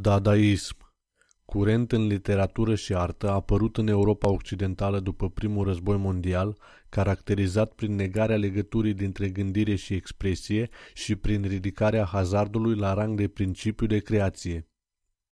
Dadaism Curent în literatură și artă apărut în Europa Occidentală după primul război mondial, caracterizat prin negarea legăturii dintre gândire și expresie și prin ridicarea hazardului la rang de principiu de creație.